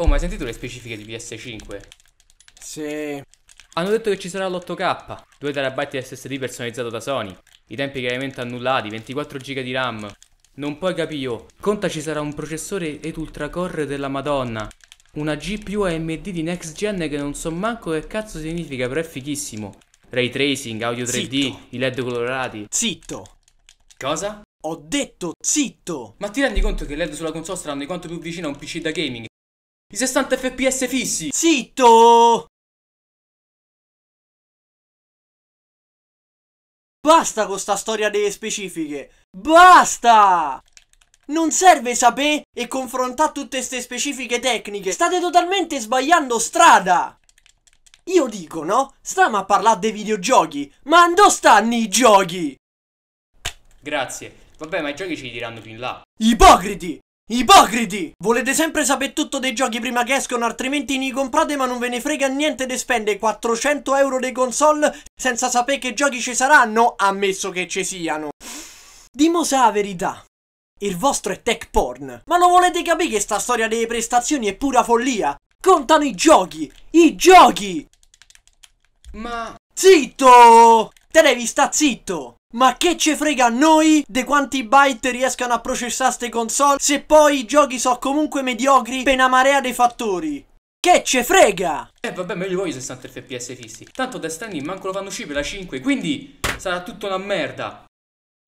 Oh, ma hai sentito le specifiche di PS5? Sì. Hanno detto che ci sarà l'8K, 2 TB di SSD personalizzato da Sony, i tempi chiaramente annullati, 24 GB di RAM. Non puoi capire, oh. conta ci sarà un processore ed ultracore della madonna, una GPU AMD di next gen che non so manco che cazzo significa, però è fighissimo. Ray tracing, audio 3D, zitto. i LED colorati. Zitto! Cosa? Ho detto zitto! Ma ti rendi conto che i LED sulla console saranno di quanto più vicino a un PC da gaming? I 60 fps fissi. Zitto! Basta con sta storia delle specifiche. Basta! Non serve sapere e confrontare tutte queste specifiche tecniche. State totalmente sbagliando strada. Io dico, no? Stiamo a parlare dei videogiochi. Ma dove stanno i giochi? Grazie. Vabbè, ma i giochi ci diranno fin là. Ipocriti! Ipocriti! Volete sempre sapere tutto dei giochi prima che escono altrimenti ne comprate ma non ve ne frega niente di spendere 400 euro dei console senza sapere che giochi ci saranno, ammesso che ci siano. sa la verità. Il vostro è tech porn. Ma lo volete capire che sta storia delle prestazioni è pura follia? Contano i giochi! I giochi! Ma... Zitto! Te devi sta zitto! Ma che ce frega a noi di quanti byte riescano a processare ste console se poi i giochi sono comunque mediocri per una marea dei fattori? Che ce frega! Eh vabbè, me li voglio 60 fps fissi. Tanto da Stranding manco lo fanno uscire per la 5, quindi sarà tutta una merda.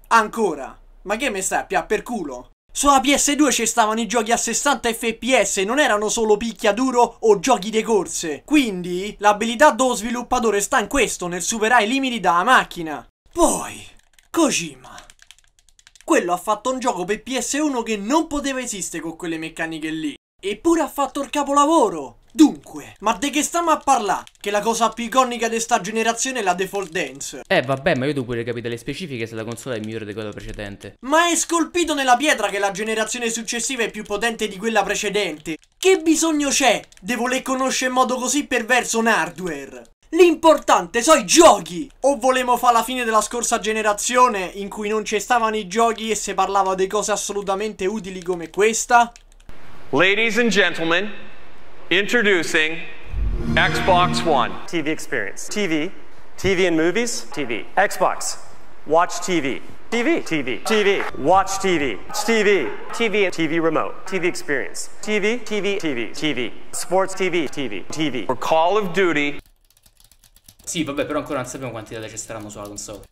Ancora? Ma che me stai a pia per culo? Su la PS2 ci stavano i giochi a 60 fps, non erano solo picchiaduro o giochi di corse. Quindi, l'abilità dello sviluppatore sta in questo, nel superare i limiti della macchina. Poi, Kojima. Quello ha fatto un gioco per PS1 che non poteva esistere con quelle meccaniche lì. Eppure ha fatto il capolavoro. Dunque, ma di che stiamo a parlare? Che la cosa più iconica di sta generazione è la default dance. Eh vabbè, ma io devo pure capire le specifiche se la console è migliore di quella precedente. Ma è scolpito nella pietra che la generazione successiva è più potente di quella precedente. Che bisogno c'è di voler conoscere in modo così perverso un hardware? L'importante sono i giochi! O volemo fare la fine della scorsa generazione in cui non ci stavano i giochi e si parlava di cose assolutamente utili come questa? Ladies and gentlemen, introducing Xbox One. TV experience. TV. TV and movies. TV. Xbox. Watch TV. TV. TV. TV. Watch TV. TV. TV. TV remote. TV experience. TV. TV. TV. TV. Sports TV. TV. TV. For Call of Duty. Sì, vabbè, però ancora non sappiamo quanti dati ci staranno sulla console.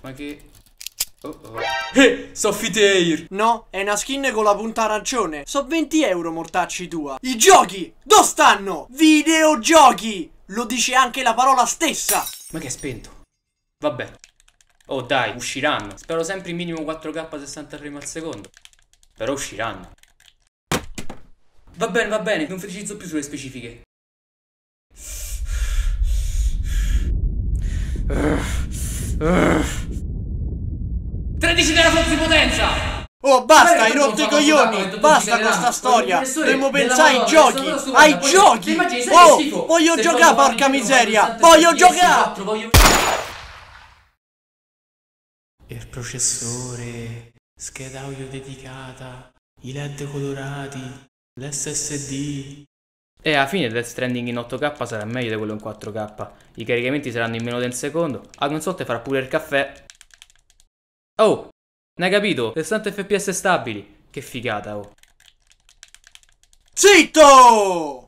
Ma che... Oh oh. Eh, Soffiteir! No, è una skin con la punta arancione. So 20 euro, mortacci tua. I giochi! Dove stanno? Videogiochi! Lo dice anche la parola stessa! Ma che è spento? Vabbè. Oh dai, usciranno. Spero sempre in minimo 4K 60 frame al secondo. Però usciranno. Va bene, va bene, non felicizzo più sulle specifiche. 13 teraflop di potenza! Oh basta, hai rotto i coglioni, basta con sta storia Dobbiamo pensare ai giochi, ai giochi Oh, voglio giocare porca miseria, voglio giocare Il processore, scheda audio dedicata, i led colorati, l'SSD, e alla fine Death Stranding in 8K sarà meglio di quello in 4K. I caricamenti saranno in meno del secondo, la console farà pure il caffè. Oh! Ne hai capito? 60 fps stabili. Che figata, oh. Zitto!